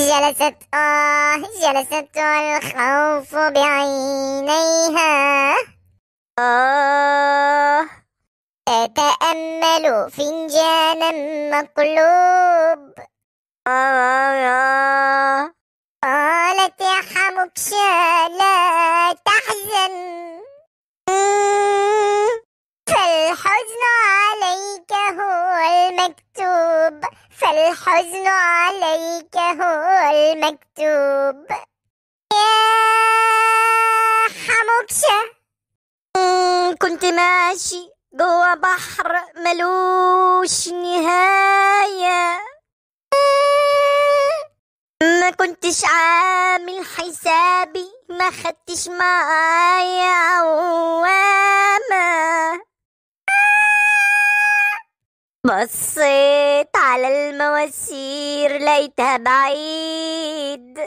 جلست آه جلست الخوف بعينيها آه أتأمل فنجانا مقلوب آه آه, آه. قالت يا حمكش الحزن عليك هو المكتوب يا حموكشة كنت ماشي جوا بحر ملوش نهاية ما كنتش عامل حسابي ما خدتش معايا عوامة بصيت على المواسير ليتها بعيد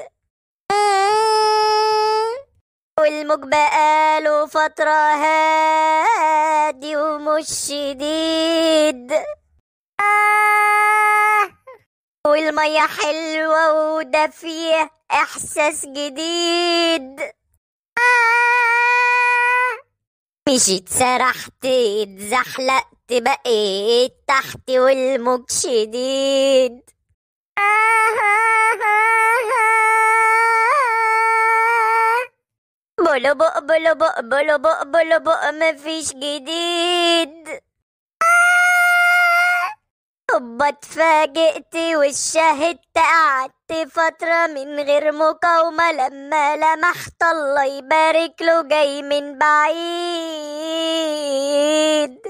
والموج بقاله فترة هادي ومش شديد والمية حلوة ودافية إحساس جديد مشيت سرحت اتزحلقت بقيت تحت والموج شديد بلبق بق بلبق بق مفيش جديد هوبا اتفاجئت وشاهدت قعدت فترة من غير مقاومة لما لمحت الله يبارك له جاي من بعيد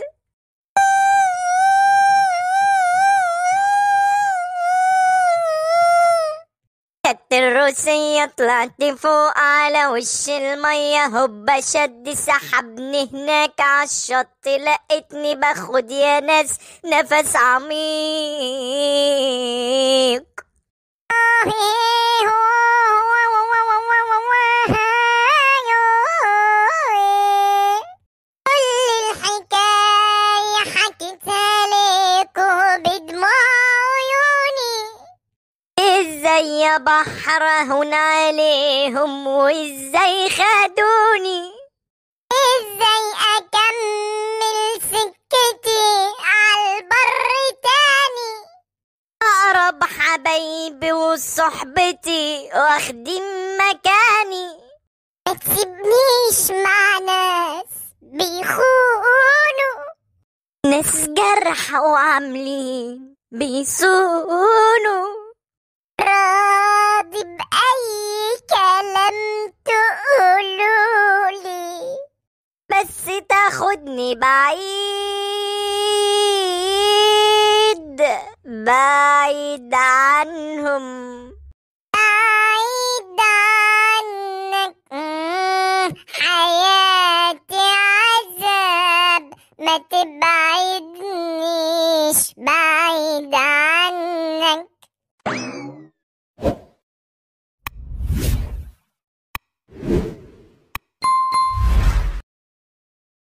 الروسية طلعت فوق على وش المية هوبا شد سحبني هناك عالشط لقيتني باخد يا ناس نفس عميق علي هنا عليهم وازاي خدوني ازاي اكمل سكتي على البر تاني اقرب حبايبي وصحبتي واخدين مكاني ما تسيبنيش مع ناس بيخونوا ناس جرح وعاملين بيسونوا أي كلام لي بس تاخدني بعيد بعيد عنهم بعيد عنك حياتي عذاب ما تبعدنيش بعيد عنك